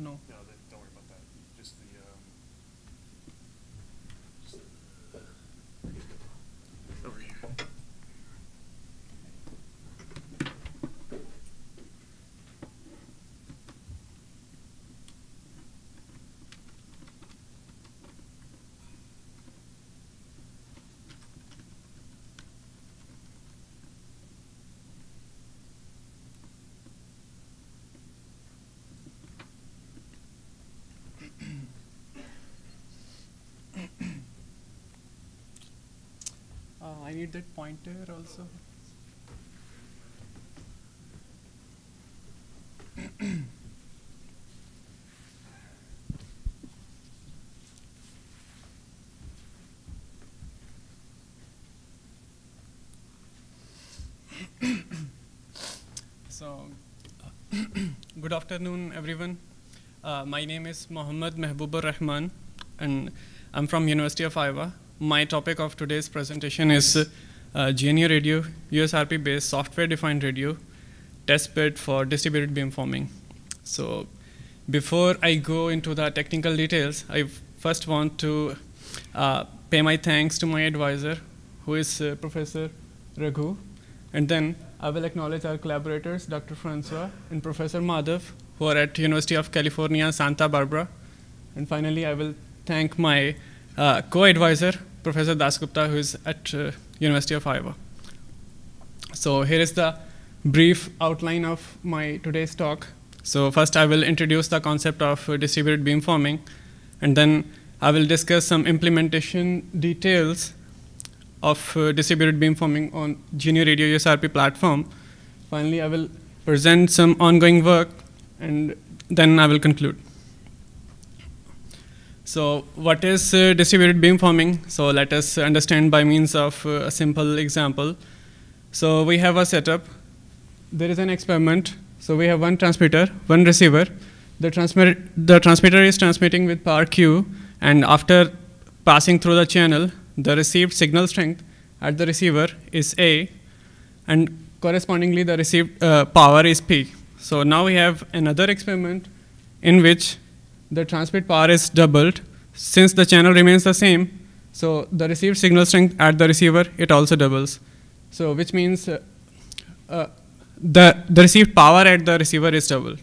no? I need that pointer also. so, good afternoon, everyone. Uh, my name is Mohammed Mehbubur Rahman, and I'm from University of Iowa my topic of today's presentation is uh, GNU radio, USRP-based software-defined radio testbed for distributed beamforming. So before I go into the technical details, I first want to uh, pay my thanks to my advisor, who is uh, Professor Raghu. And then I will acknowledge our collaborators, Dr. Francois and Professor Madhav, who are at University of California, Santa Barbara. And finally, I will thank my uh, co-advisor, Professor Dasgupta, who is at uh, University of Iowa. So here is the brief outline of my today's talk. So first I will introduce the concept of uh, distributed beamforming, and then I will discuss some implementation details of uh, distributed beamforming on Genio Radio USRP platform. Finally, I will present some ongoing work, and then I will conclude. So what is uh, distributed beamforming? So let us understand by means of uh, a simple example. So we have a setup. There is an experiment. So we have one transmitter, one receiver. The, transmit the transmitter is transmitting with power Q, and after passing through the channel, the received signal strength at the receiver is A, and correspondingly the received uh, power is P. So now we have another experiment in which the transmit power is doubled. Since the channel remains the same, so the received signal strength at the receiver, it also doubles. So which means uh, uh, the, the received power at the receiver is double.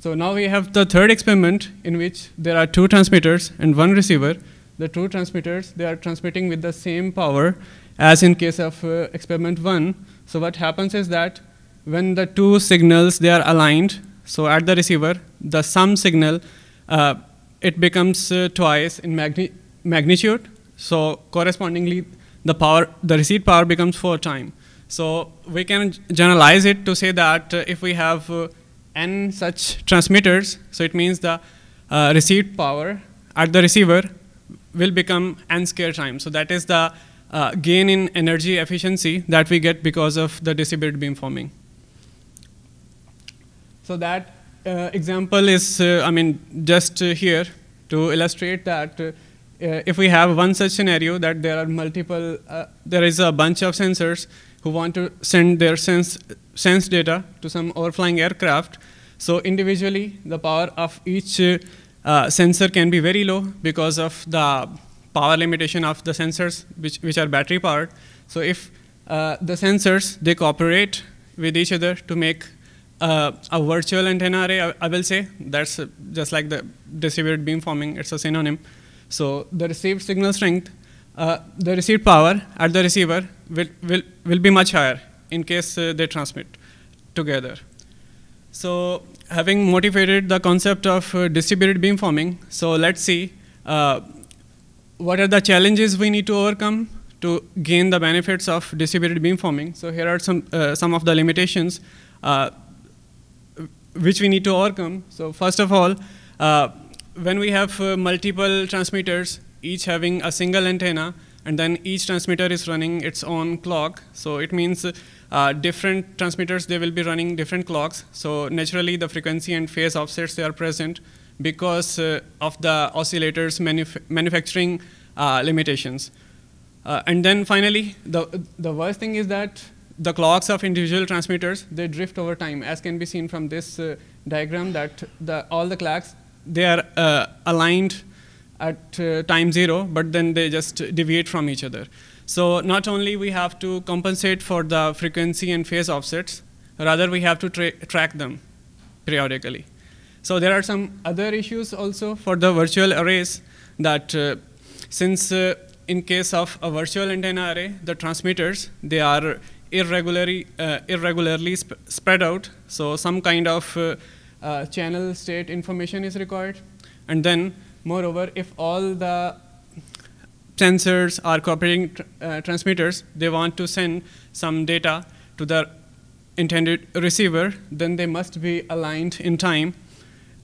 So now we have the third experiment in which there are two transmitters and one receiver. The two transmitters, they are transmitting with the same power as in case of uh, experiment one. So what happens is that when the two signals, they are aligned, so at the receiver, the sum signal uh, it becomes uh, twice in magni magnitude. So correspondingly, the power, the receipt power becomes four times. So we can generalize it to say that uh, if we have uh, n such transmitters, so it means the uh, received power at the receiver will become n square times. So that is the uh, gain in energy efficiency that we get because of the distributed beamforming. So that uh, example is, uh, I mean, just uh, here to illustrate that if we have one such scenario that there are multiple, there is a bunch of sensors who want to send their sense, sense data to some overflying aircraft. So individually, the power of each uh, sensor can be very low because of the power limitation of the sensors, which, which are battery powered. So if uh, the sensors, they cooperate with each other to make uh, a virtual antenna array, I, I will say. That's just like the distributed beamforming, it's a synonym. So the received signal strength, uh, the received power at the receiver will, will, will be much higher in case uh, they transmit together. So having motivated the concept of uh, distributed beamforming, so let's see uh, what are the challenges we need to overcome to gain the benefits of distributed beamforming. So here are some, uh, some of the limitations. Uh, which we need to overcome. So first of all, uh, when we have uh, multiple transmitters, each having a single antenna, and then each transmitter is running its own clock. So it means uh, different transmitters, they will be running different clocks. So naturally, the frequency and phase offsets, they are present because uh, of the oscillators manuf manufacturing uh, limitations. Uh, and then finally, the, the worst thing is that the clocks of individual transmitters, they drift over time, as can be seen from this uh, diagram that the, all the clocks, they are uh, aligned at uh, time zero, but then they just deviate from each other. So not only we have to compensate for the frequency and phase offsets, rather we have to tra track them periodically. So there are some other issues also for the virtual arrays that uh, since uh, in case of a virtual antenna array, the transmitters, they are irregularly, uh, irregularly sp spread out. So some kind of uh, uh, channel state information is required. And then, moreover, if all the sensors are cooperating tr uh, transmitters, they want to send some data to the intended receiver, then they must be aligned in time.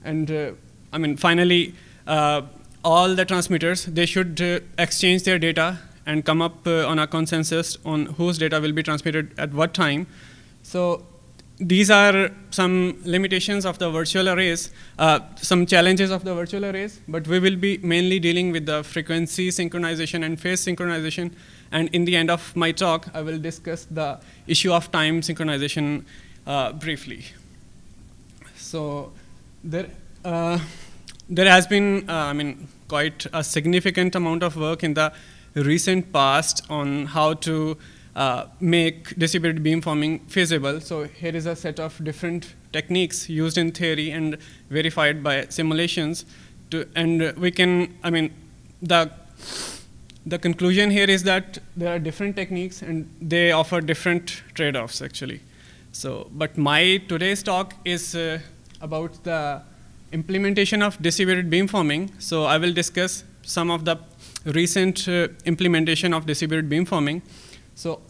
And uh, I mean, finally, uh, all the transmitters, they should uh, exchange their data and come up uh, on a consensus on whose data will be transmitted at what time. So these are some limitations of the virtual arrays, uh, some challenges of the virtual arrays, but we will be mainly dealing with the frequency synchronization and phase synchronization. And in the end of my talk, I will discuss the issue of time synchronization uh, briefly. So there, uh, there has been, uh, I mean, quite a significant amount of work in the recent past on how to uh, make distributed beamforming feasible. So here is a set of different techniques used in theory and verified by simulations. To, and we can, I mean, the, the conclusion here is that there are different techniques and they offer different trade-offs actually. So, but my today's talk is uh, about the implementation of distributed beamforming. So I will discuss some of the recent uh, implementation of distributed beamforming. So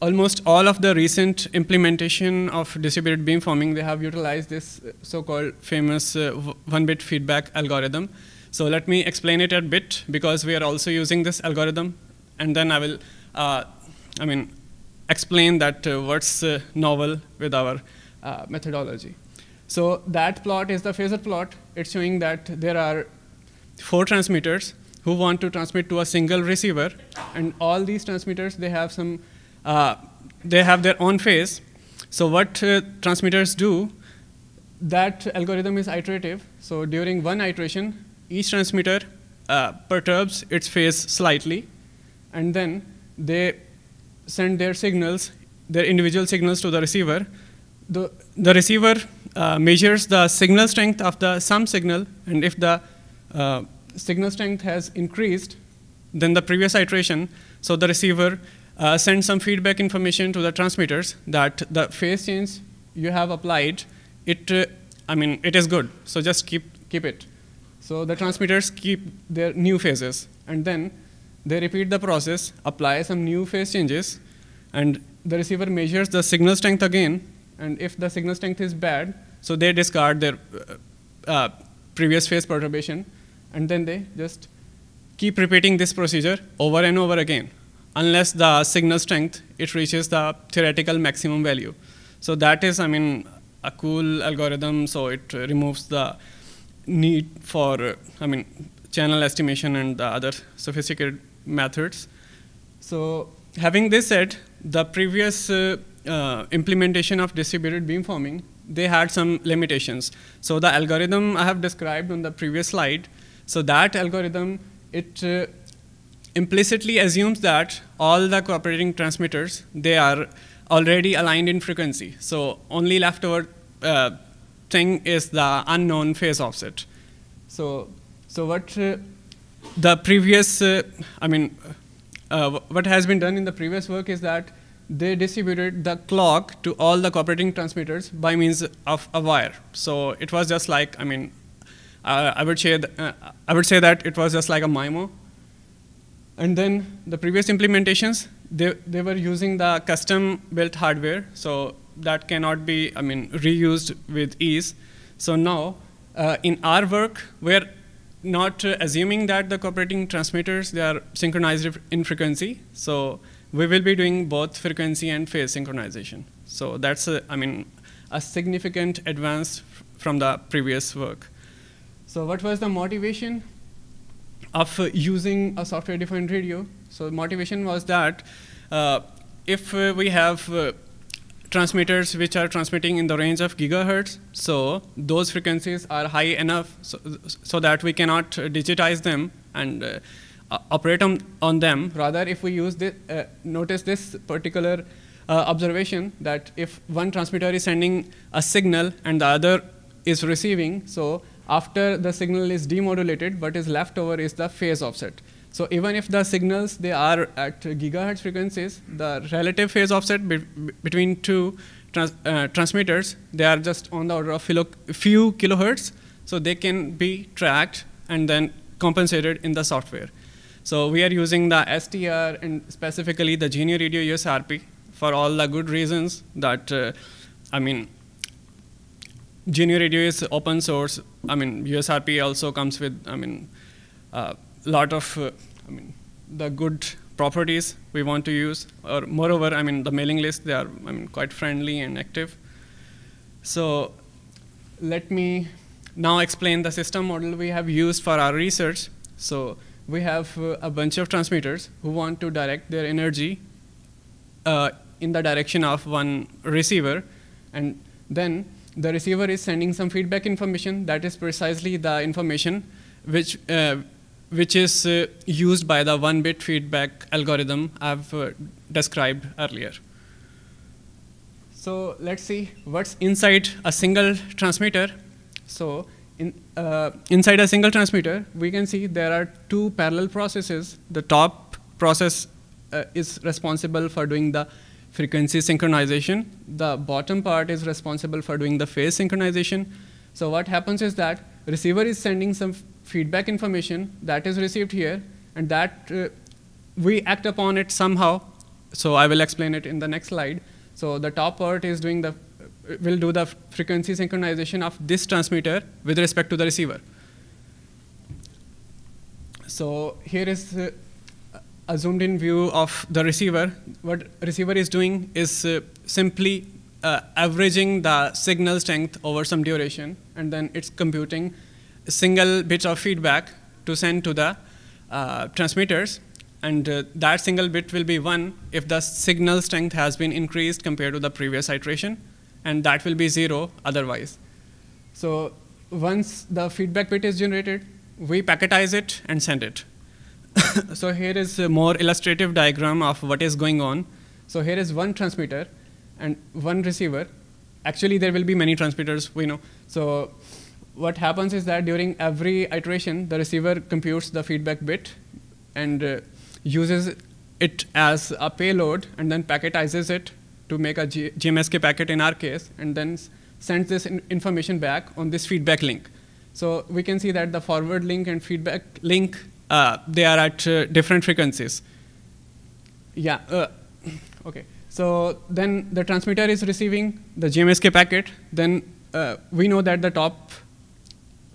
almost all of the recent implementation of distributed beamforming, they have utilized this uh, so-called famous uh, one-bit feedback algorithm. So let me explain it a bit because we are also using this algorithm, and then I will, uh, I mean, explain that uh, what's uh, novel with our methodology. So that plot is the phasor plot. It's showing that there are four transmitters who want to transmit to a single receiver. And all these transmitters, they have some, uh, they have their own phase. So what uh, transmitters do, that algorithm is iterative. So during one iteration, each transmitter uh, perturbs its phase slightly, and then they send their signals, their individual signals to the receiver. The, the receiver uh, measures the signal strength of the sum signal, and if the uh, signal strength has increased than the previous iteration, so the receiver uh, sends some feedback information to the transmitters that the phase change you have applied, it, uh, I mean, it is good, so just keep, keep it. So the transmitters keep their new phases, and then they repeat the process, apply some new phase changes, and the receiver measures the signal strength again, and if the signal strength is bad, so they discard their uh, uh previous phase perturbation and then they just keep repeating this procedure over and over again unless the signal strength it reaches the theoretical maximum value so that is i mean a cool algorithm so it removes the need for i mean channel estimation and the other sophisticated methods so having this said the previous uh, uh, implementation of distributed beamforming they had some limitations so the algorithm i have described on the previous slide so that algorithm, it uh, implicitly assumes that all the cooperating transmitters, they are already aligned in frequency. So only leftover uh, thing is the unknown phase offset. So, so what uh, the previous, uh, I mean, uh, what has been done in the previous work is that they distributed the clock to all the cooperating transmitters by means of a wire. So it was just like, I mean, I, would say th- uh, I would say that it was just like a MIMO. And then the previous implementations, they, they were using the custom built hardware, so that cannot be, I mean, reused with ease. So now, uh, in our work, we're not uh, assuming that the cooperating transmitters, they are synchronized in frequency. So we will be doing both frequency and phase synchronization. So that's, a, I mean, a significant advance from the previous work. So what was the motivation of using a software-defined radio? So motivation was that uh, if uh, we have uh, transmitters which are transmitting in the range of gigahertz, so those frequencies are high enough so, so that we cannot digitize them and uh, operate on, on them. Rather, if we use this, uh, notice this particular uh, observation that if one transmitter is sending a signal and the other is receiving, so after the signal is demodulated, what is left over is the phase offset. So even if the signals, they are at gigahertz frequencies, the relative phase offset be between two trans uh, transmitters, they are just on the order of few kilohertz, so they can be tracked and then compensated in the software. So we are using the STR and specifically the Genio Radio USRP for all the good reasons that, uh, I mean, GNU Radio is open source. I mean, USRP also comes with, I mean, a uh, lot of, uh, I mean, the good properties we want to use. Or moreover, I mean, the mailing list, they are I mean, quite friendly and active. So let me now explain the system model we have used for our research. So we have uh, a bunch of transmitters who want to direct their energy uh, in the direction of one receiver. And then the receiver is sending some feedback information. That is precisely the information which, uh, which is uh, used by the one-bit feedback algorithm I've uh, described earlier. So let's see what's inside a single transmitter. So in, uh, inside a single transmitter, we can see there are two parallel processes. The top process uh, is responsible for doing the frequency synchronization. The bottom part is responsible for doing the phase synchronization. So what happens is that receiver is sending some feedback information that is received here, and that uh, we act upon it somehow. So I will explain it in the next slide. So the top part is doing the uh, will do the frequency synchronization of this transmitter with respect to the receiver. So here is uh, a zoomed in view of the receiver. What receiver is doing is uh, simply uh, averaging the signal strength over some duration, and then it's computing a single bit of feedback to send to the uh, transmitters. And uh, that single bit will be one if the signal strength has been increased compared to the previous iteration, and that will be zero otherwise. So once the feedback bit is generated, we packetize it and send it. so here is a more illustrative diagram of what is going on. So here is one transmitter and one receiver. Actually, there will be many transmitters, we know. So what happens is that during every iteration, the receiver computes the feedback bit and uh, uses it as a payload and then packetizes it to make a G GMSK packet in our case and then sends this in information back on this feedback link. So we can see that the forward link and feedback link uh, they are at uh, different frequencies. Yeah, uh, okay. So then the transmitter is receiving the GMSK packet. Then uh, we know that the top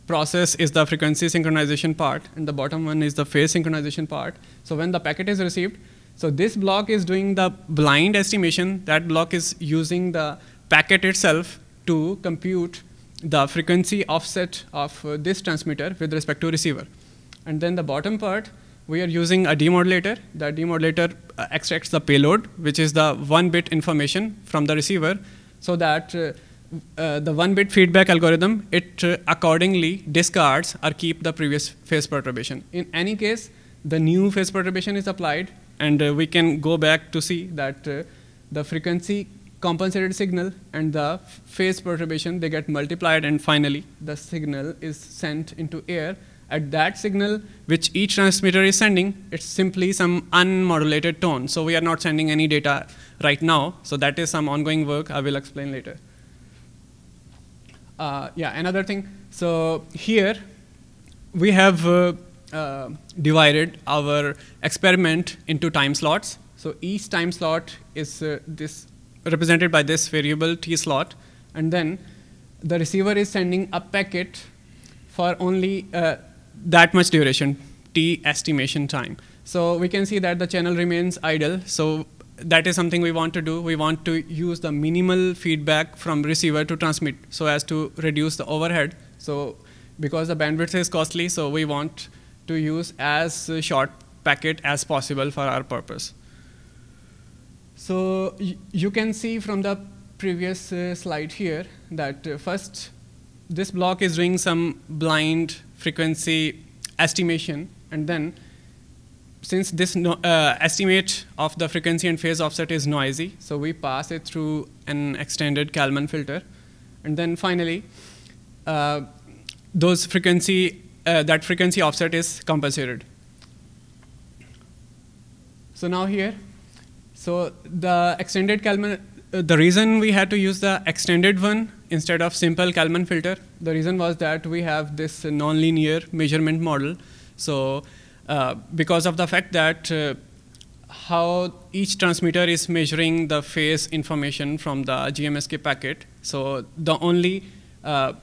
process is the frequency synchronization part, and the bottom one is the phase synchronization part. So when the packet is received, so this block is doing the blind estimation. That block is using the packet itself to compute the frequency offset of uh, this transmitter with respect to receiver. And then the bottom part, we are using a demodulator. The demodulator uh, extracts the payload, which is the one-bit information from the receiver, so that uh, uh, the one-bit feedback algorithm, it uh, accordingly discards or keep the previous phase perturbation. In any case, the new phase perturbation is applied, and uh, we can go back to see that uh, the frequency compensated signal and the phase perturbation, they get multiplied, and finally, the signal is sent into air, at that signal, which each transmitter is sending, it's simply some unmodulated tone. So we are not sending any data right now. So that is some ongoing work I will explain later. Uh, yeah, another thing. So here, we have uh, uh, divided our experiment into time slots. So each time slot is uh, this represented by this variable t slot, and then the receiver is sending a packet for only uh, that much duration, t estimation time. So we can see that the channel remains idle. So that is something we want to do. We want to use the minimal feedback from receiver to transmit so as to reduce the overhead. So because the bandwidth is costly, so we want to use as short packet as possible for our purpose. So you can see from the previous uh, slide here that uh, first this block is doing some blind frequency estimation and then since this no, uh, estimate of the frequency and phase offset is noisy, so we pass it through an extended Kalman filter. And then finally, uh, those frequency, uh, that frequency offset is compensated. So now here, so the extended Kalman, uh, the reason we had to use the extended one instead of simple Kalman filter. The reason was that we have this nonlinear measurement model. So uh, because of the fact that uh, how each transmitter is measuring the phase information from the GMSK packet. So the only uh,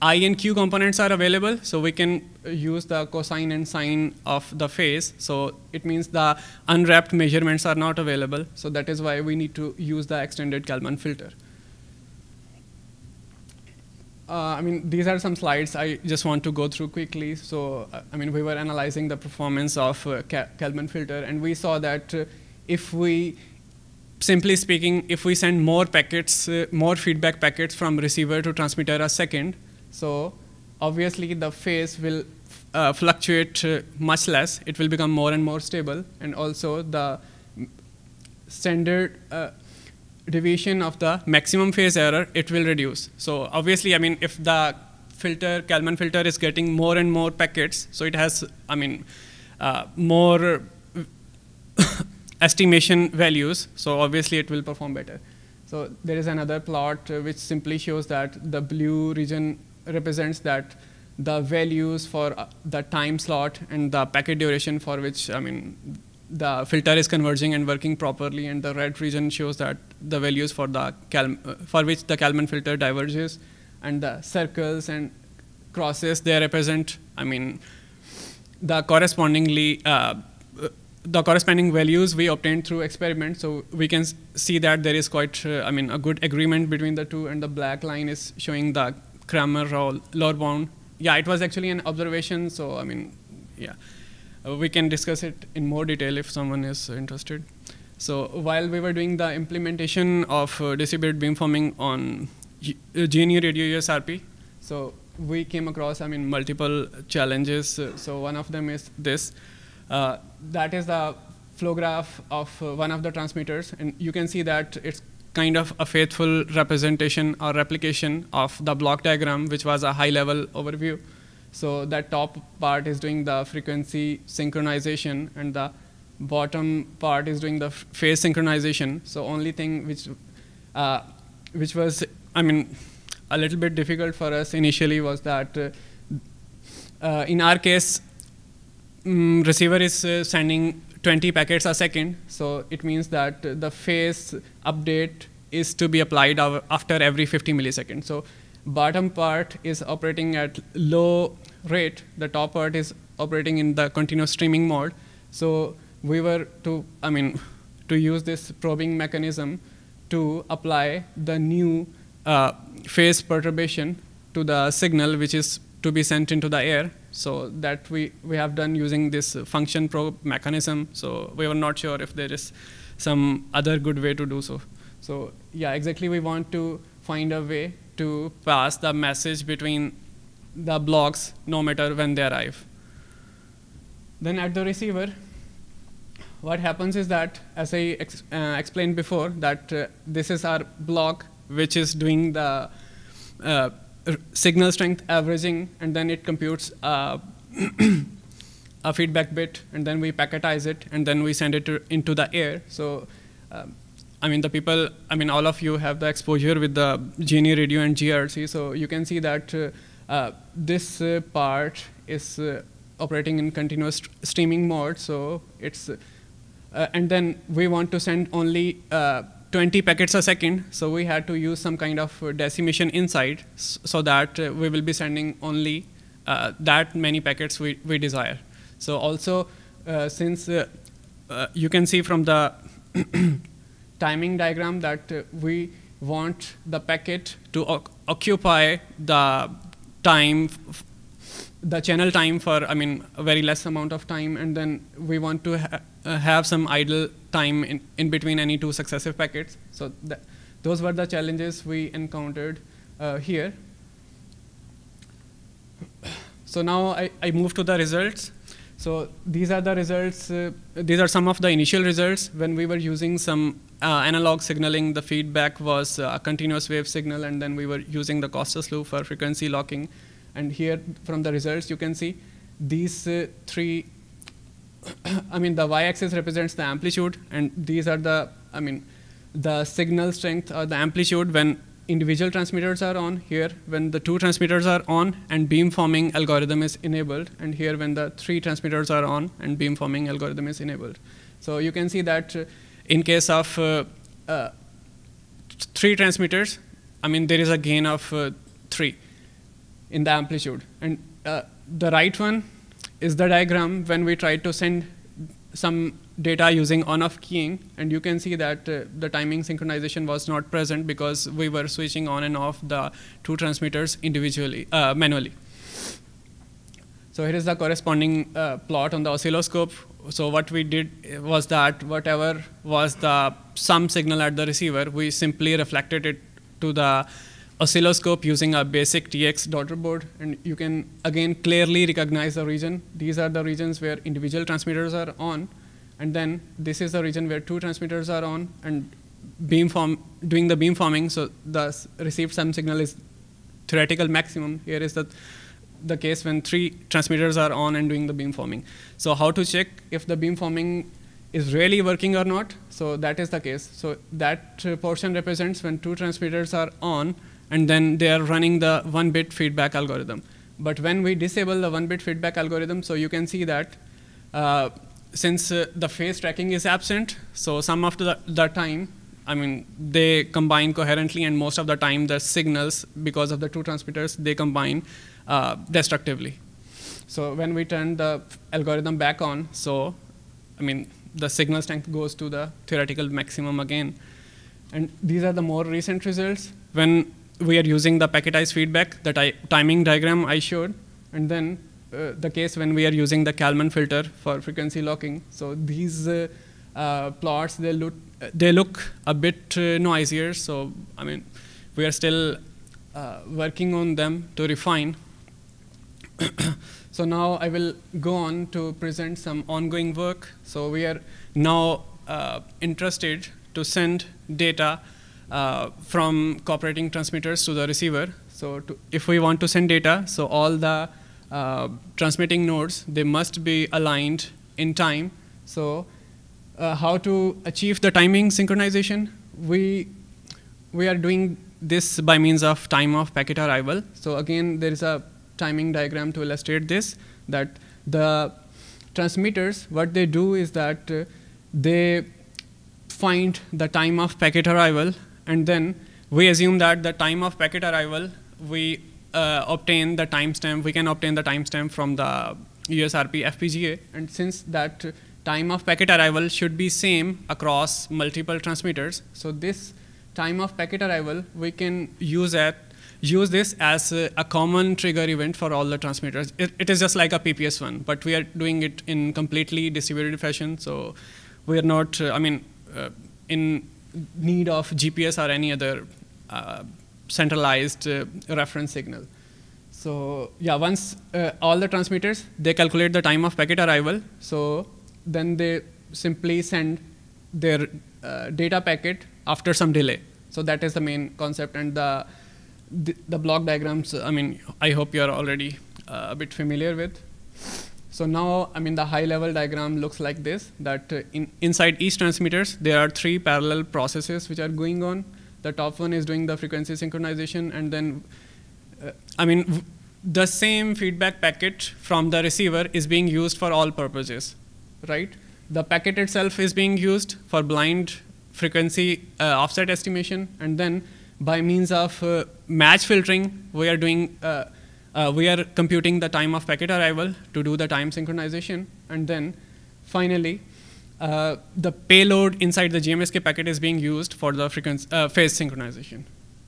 I and Q components are available, so we can use the cosine and sine of the phase. So it means the unwrapped measurements are not available. So that is why we need to use the extended Kalman filter. Uh, I mean, these are some slides I just want to go through quickly. So, uh, I mean, we were analyzing the performance of uh, Kalman filter, and we saw that uh, if we, simply speaking, if we send more packets, uh, more feedback packets from receiver to transmitter a second, so obviously the phase will uh, fluctuate uh, much less. It will become more and more stable, and also the standard derivation of the maximum phase error, it will reduce. So obviously, I mean, if the filter, Kalman filter is getting more and more packets, so it has, I mean, uh, more estimation values, so obviously it will perform better. So there is another plot uh, which simply shows that the blue region represents that the values for uh, the time slot and the packet duration for which, I mean, the filter is converging and working properly and the red region shows that the values for the uh, for which the Kalman filter diverges and the circles and crosses they represent I mean the correspondingly uh, uh the corresponding values we obtained through experiment so we can see that there is quite uh, I mean a good agreement between the two and the black line is showing the Kramer or lower bound yeah it was actually an observation so I mean yeah uh, we can discuss it in more detail if someone is interested. So while we were doing the implementation of uh, distributed beamforming on G uh, GNU Radio USRP, so we came across, I mean, multiple challenges. Uh, so one of them is this. Uh, that is the flow graph of uh, one of the transmitters, and you can see that it's kind of a faithful representation or replication of the block diagram, which was a high-level overview. So that top part is doing the frequency synchronization and the bottom part is doing the phase synchronization. So only thing which, uh, which was, I mean, a little bit difficult for us initially was that uh, uh, in our case, um, receiver is uh, sending 20 packets a second. So it means that the phase update is to be applied after every 50 milliseconds. So bottom part is operating at low rate, the top part is operating in the continuous streaming mode. So we were to, I mean, to use this probing mechanism to apply the new uh, phase perturbation to the signal which is to be sent into the air. So that we, we have done using this function probe mechanism. So we were not sure if there is some other good way to do so. So yeah, exactly we want to find a way to pass the message between the blocks no matter when they arrive. Then at the receiver, what happens is that, as I ex uh, explained before, that uh, this is our block which is doing the uh, signal strength averaging, and then it computes a, a feedback bit, and then we packetize it, and then we send it into the air. So um, I mean, the people, I mean, all of you have the exposure with the Genie Radio and GRC, so you can see that uh, uh, this uh, part is uh, operating in continuous st streaming mode so it's uh, uh, and then we want to send only 20 packets a second so we had to use some kind of decimation inside so that we will be sending only that many packets we, we desire so also since you can see from the timing diagram that uh, we want the packet to occupy the time the channel time for i mean a very less amount of time and then we want to ha uh, have some idle time in, in between any two successive packets so those were the challenges we encountered uh, here so now I, I move to the results so these are the results. Uh, these are some of the initial results when we were using some uh, analog signaling. The feedback was uh, a continuous wave signal, and then we were using the Costas loop for frequency locking. And here, from the results, you can see these uh, three. I mean, the y-axis represents the amplitude, and these are the. I mean, the signal strength or the amplitude when individual transmitters are on here when the two transmitters are on and beamforming algorithm is enabled and here when the three transmitters are on and beamforming algorithm is enabled. So you can see that uh, in case of uh, uh, three transmitters, I mean there is a gain of uh, three in the amplitude and uh, the right one is the diagram when we try to send some data using on-off keying, and you can see that uh, the timing synchronization was not present because we were switching on and off the two transmitters individually, uh, manually. So here is the corresponding uh, plot on the oscilloscope. So what we did uh, was that whatever was the sum signal at the receiver, we simply reflected it to the oscilloscope using a basic TX daughter board, and you can again clearly recognize the region. These are the regions where individual transmitters are on, and then this is the region where two transmitters are on and beam form, doing the beam forming, so the received sum signal is theoretical maximum. Here is the, the case when three transmitters are on and doing the beam forming. So how to check if the beam forming is really working or not? So that is the case. So that portion represents when two transmitters are on and then they are running the one bit feedback algorithm. But when we disable the one bit feedback algorithm, so you can see that uh, since uh, the phase tracking is absent, so some of the, the time, I mean, they combine coherently, and most of the time, the signals, because of the two transmitters, they combine uh, destructively. So when we turn the algorithm back on, so, I mean, the signal strength goes to the theoretical maximum again. And these are the more recent results. When we are using the packetized feedback, the timing diagram I showed, and then uh, the case when we are using the Kalman filter for frequency locking. So these uh, uh, plots, they look, they look a bit uh, noisier. So, I mean, we are still uh, working on them to refine. so now I will go on to present some ongoing work. So we are now interested to send data from cooperating transmitters to the receiver. So to, if we want to send data, so all the uh, transmitting nodes, they must be aligned in time. So uh, how to achieve the timing synchronization? We, we are doing this by means of time of packet arrival. So again, there is a timing diagram to illustrate this, that the transmitters, what they do is that uh, they find the time of packet arrival, and then we assume that the time of packet arrival, we uh, obtain the timestamp, we can obtain the timestamp from the USRP FPGA. And since that time of packet arrival should be same across multiple transmitters, so this time of packet arrival, we can use that use this as a, a, common trigger event for all the transmitters. It, it is just like a PPS one, but we are doing it in completely distributed fashion. So we are not, uh, I mean, uh, in need of GPS or any other uh, centralized uh, reference signal. So yeah, once uh, all the transmitters, they calculate the time of packet arrival. So then they simply send their uh, data packet after some delay. So that is the main concept and the, the, the block diagrams, I mean, I hope you're already a bit familiar with. So now, I mean, the high level diagram looks like this, that uh, in, inside each transmitters, there are three parallel processes which are going on. The top one is doing the frequency synchronization, and then, uh, I mean, the same feedback packet from the receiver is being used for all purposes, right? The packet itself is being used for blind frequency uh, offset estimation, and then by means of uh, match filtering, we are doing uh, uh, we are computing the time of packet arrival to do the time synchronization, and then finally uh, the payload inside the GMSK packet is being used for the frequency, uh, phase synchronization.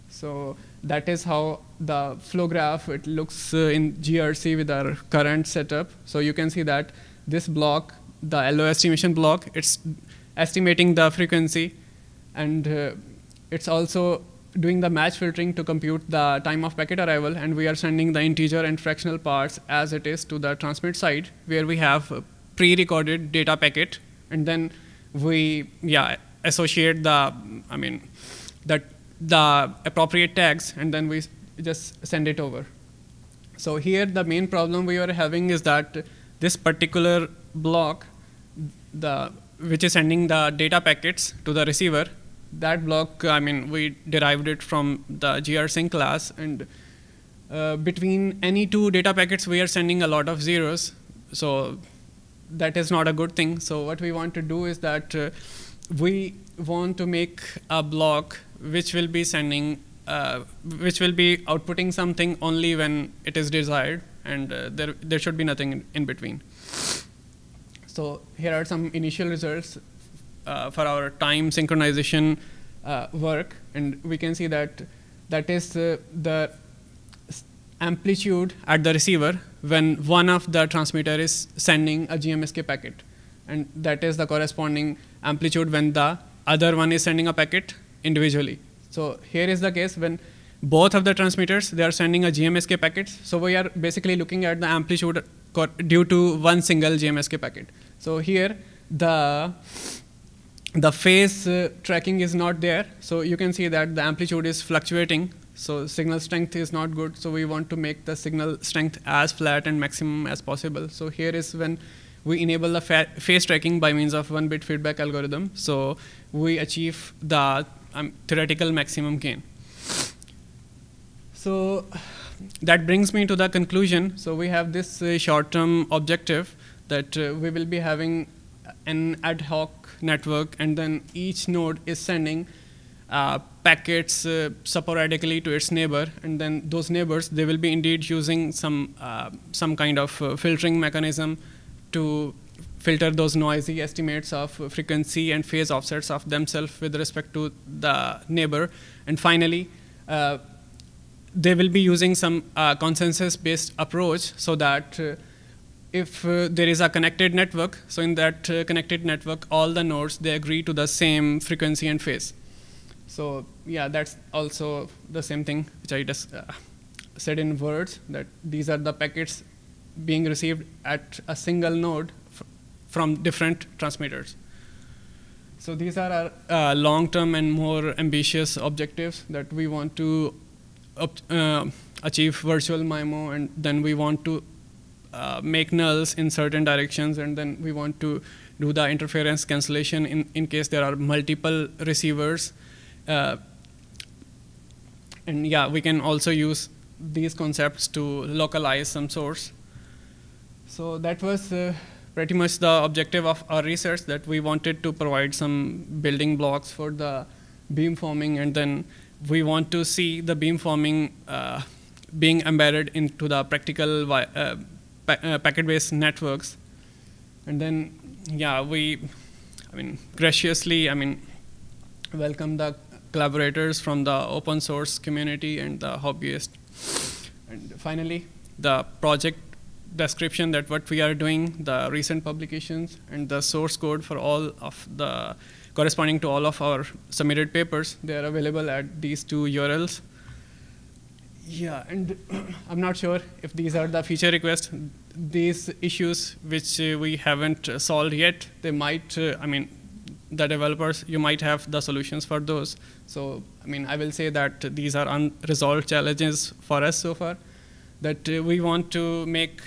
So that is how the flow graph, it looks uh, in GRC with our current setup. So you can see that this block, the LO estimation block, it's estimating the frequency and uh, it's also doing the match filtering to compute the time of packet arrival and we are sending the integer and fractional parts as it is to the transmit side where we have pre-recorded data packet and then we yeah associate the I mean that the appropriate tags and then we just send it over. So here the main problem we are having is that this particular block, the which is sending the data packets to the receiver, that block, I mean, we derived it from the grsync class. And uh, between any two data packets, we are sending a lot of zeros. So that is not a good thing. So what we want to do is that uh, we want to make a block which will be sending, uh, which will be outputting something only when it is desired, and uh, there there should be nothing in, in, between. So here are some initial results uh, for our time synchronization uh, work, and we can see that that is uh, the amplitude at the receiver when one of the transmitter is sending a GMSK packet. And that is the corresponding amplitude when the other one is sending a packet individually. So here is the case when both of the transmitters, they are sending a GMSK packet. So we are basically looking at the amplitude due to one single GMSK packet. So here the the phase uh, tracking is not there. So you can see that the amplitude is fluctuating so signal strength is not good. So we want to make the signal strength as flat and maximum as possible. So here is when we enable the fa phase tracking by means of one bit feedback algorithm. So we achieve the um, theoretical maximum gain. So that brings me to the conclusion. So we have this uh, short-term objective that uh, we will be having an ad hoc network and then each node is sending uh, packets uh, sporadically to its neighbor, and then those neighbors, they will be indeed using some, uh, some kind of filtering mechanism to filter those noisy estimates of frequency and phase offsets of themselves with respect to the neighbor. And finally, uh, they will be using some uh, consensus-based approach so that uh, if there is a connected network, so in that connected network, all the nodes, they agree to the same frequency and phase. So yeah, that's also the same thing which I just uh, said in words that these are the packets being received at a single node from different transmitters. So these are our uh, long-term and more ambitious objectives that we want to uh, achieve virtual MIMO, and then we want to uh, make nulls in certain directions, and then we want to do the interference cancellation in, in case there are multiple receivers uh, and yeah, we can also use these concepts to localize some source. So that was uh, pretty much the objective of our research that we wanted to provide some building blocks for the beamforming and then we want to see the beamforming uh, being embedded into the practical uh, pa uh, packet-based networks. And then, yeah, we, I mean, graciously, I mean, welcome the collaborators from the open source community and the hobbyist. And finally, the project description that what we are doing, the recent publications, and the source code for all of the corresponding to all of our submitted papers. They are available at these two URLs. Yeah, and I'm not sure if these are the feature requests. These issues which uh, we haven't uh, solved yet, they might, uh, I mean, the developers, you might have the solutions for those. So, I mean, I will say that these are unresolved challenges for us so far, that uh, we want to make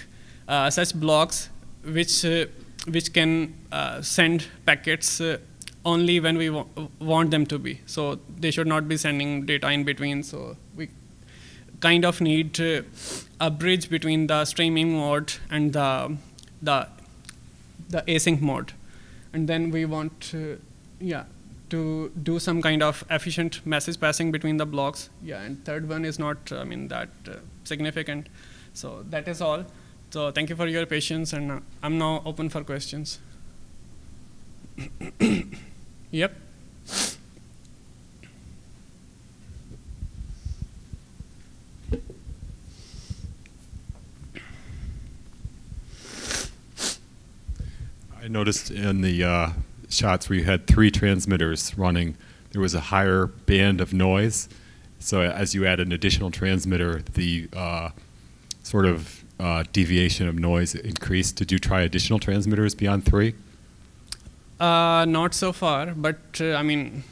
uh, such blocks which, uh, which can uh, send packets uh, only when we wa want them to be. So they should not be sending data in between. So we kind of need uh, a bridge between the streaming mode and the, the, the async mode and then we want to, yeah, to do some kind of efficient message passing between the blocks. Yeah, and third one is not, I mean, that uh, significant. So that is all. So thank you for your patience, and uh, I'm now open for questions. yep. noticed in the uh, shots where you had three transmitters running, there was a higher band of noise. So as you add an additional transmitter, the uh, sort of uh, deviation of noise increased. Did you try additional transmitters beyond three? Uh, not so far, but uh, I mean,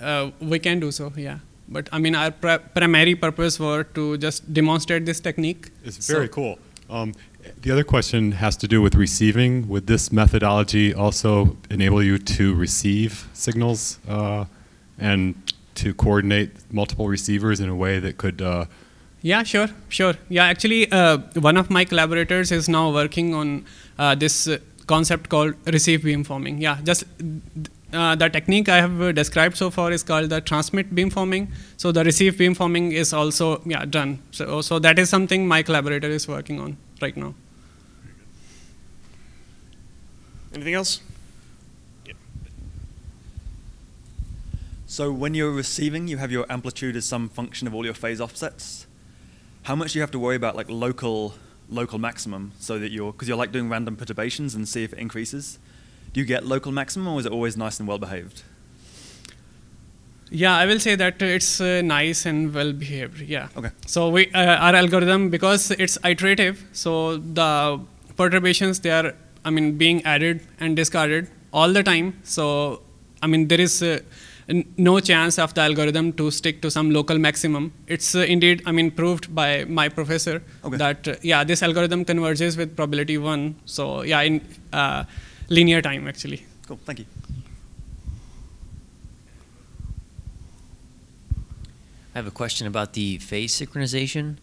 uh, we can do so, yeah. But I mean, our primary purpose were to just demonstrate this technique. It's very so cool. Um, the other question has to do with receiving. Would this methodology also enable you to receive signals uh, and to coordinate multiple receivers in a way that could? Uh, yeah, sure, sure. Yeah, actually, uh, one of my collaborators is now working on uh, this concept called receive beamforming. Yeah, just uh, the technique I have uh, described so far is called the transmit beamforming. So the receive beamforming is also yeah done. So, so that is something my collaborator is working on right now. Anything else? So when you're receiving, you have your amplitude as some function of all your phase offsets. How much do you have to worry about like local local maximum so that you're because you're like doing random perturbations and see if it increases do you get local maximum or is it always nice and well behaved? Yeah, I will say that it's uh, nice and well behaved. Yeah. Okay. So we uh, our algorithm because it's iterative, so the perturbations they are I mean being added and discarded all the time. So I mean there is uh, no chance of the algorithm to stick to some local maximum. It's uh, indeed I mean proved by my professor okay. that uh, yeah this algorithm converges with probability one. So yeah in uh, linear time actually. Cool, thank you. I have a question about the phase synchronization.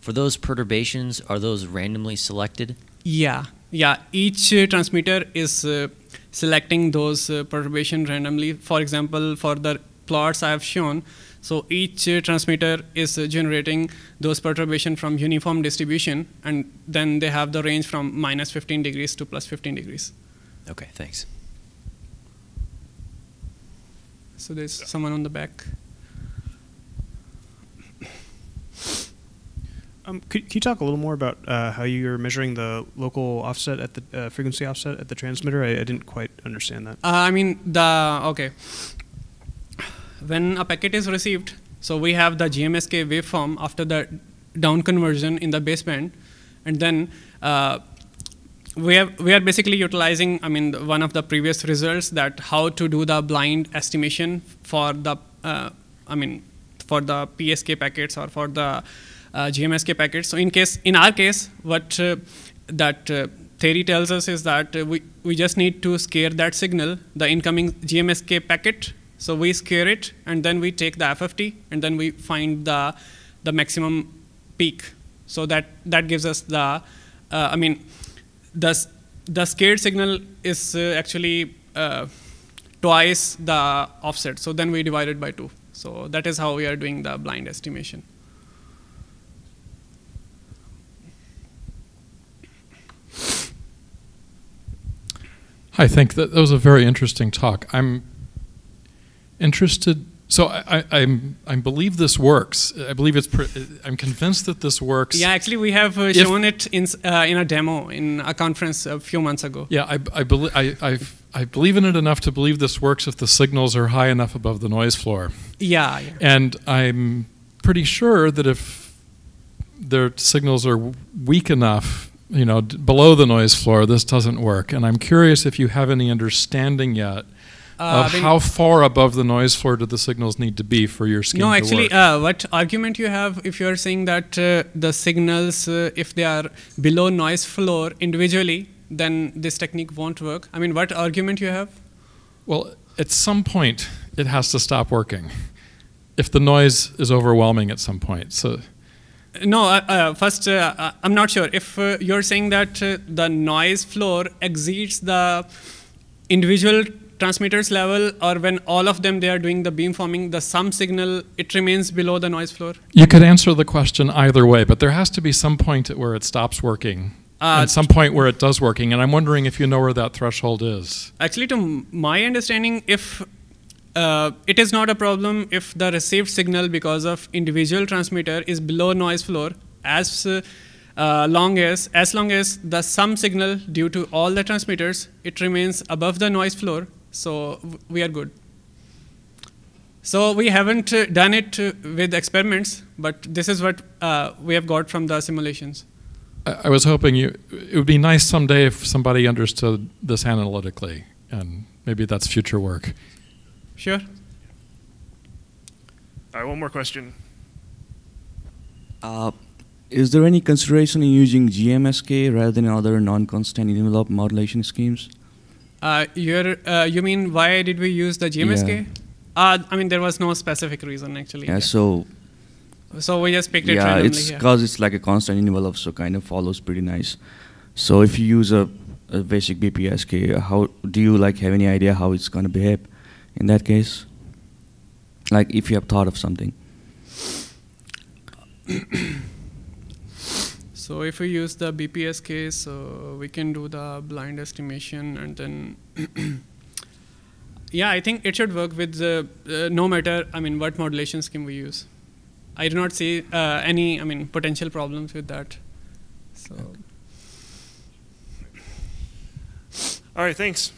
For those perturbations, are those randomly selected? Yeah, yeah. Each uh, transmitter is uh, selecting those uh, perturbation randomly. For example, for the plots I have shown, so each uh, transmitter is uh, generating those perturbation from uniform distribution, and then they have the range from minus 15 degrees to plus 15 degrees. Okay, thanks. So there's someone on the back. Um, could, can you talk a little more about uh, how you're measuring the local offset at the uh, frequency offset at the transmitter? I, I didn't quite understand that. Uh, I mean, the okay. When a packet is received, so we have the GMSK waveform after the down conversion in the baseband, and then uh, we have we are basically utilizing I mean one of the previous results that how to do the blind estimation for the uh, I mean for the PSK packets or for the uh, GMSK packets. So in case in our case, what uh, that uh, theory tells us is that uh, we we just need to scare that signal, the incoming GMSK packet. So we scare it, and then we take the FFT, and then we find the the maximum peak. So that that gives us the uh, I mean the, the scared signal is uh, actually uh, twice the offset. So then we divide it by 2. So that is how we are doing the blind estimation. I think that, that was a very interesting talk. I'm interested so I, I'm, I believe this works. I believe it's. I'm convinced that this works. Yeah, actually, we have uh, shown if, it in uh, in a demo in a conference a few months ago. Yeah, I I, I, I believe in it enough to believe this works if the signals are high enough above the noise floor. Yeah. yeah. And I'm pretty sure that if their signals are weak enough, you know, below the noise floor, this doesn't work. And I'm curious if you have any understanding yet uh, of how far above the noise floor do the signals need to be for your scheme no, actually, uh, what argument you have if you are saying that uh, the signals, uh, if they are below noise floor individually, then this technique won't work? I mean, what argument you have? Well, at some point, it has to stop working if the noise is overwhelming at some point. So. No, uh, uh, first, uh, uh I'm not sure. If uh, you're saying that the noise floor exceeds the individual transmitters level or when all of them they are doing the beamforming, the sum signal, it remains below the noise floor? You could answer the question either way, but there has to be some point where it stops working. Uh, at some point where it does working, and I'm wondering if you know where that threshold is. Actually, to my understanding, if uh, it is not a problem if the received signal because of individual transmitter is below noise floor as uh, long as as long as the sum signal due to all the transmitters it remains above the noise floor so we are good. So we haven't uh, done it with experiments, but this is what uh, we have got from the simulations. I, was hoping you, it would be nice someday if somebody understood this analytically, and maybe that's future work. Sure. All right, one more question. Uh, is there any consideration in using GMSK rather than other non-constant envelope modulation schemes? Uh, you're, uh, you mean why did we use the GMSK? Yeah. Uh, I mean, there was no specific reason actually. Yeah, so. So we just picked it yeah, it's because it's like a constant envelope, so kind of follows pretty nice. So if you use a, a basic BPSK, how do you like have any idea how it's gonna behave in that case? Like if you have thought of something. So if we use the BPS case, we can do the blind estimation and then, yeah, I think it should work with the, uh, no matter, I mean, what modulation scheme we use. I do not see uh, any, I mean, potential problems with that. So. Okay. All right, thanks.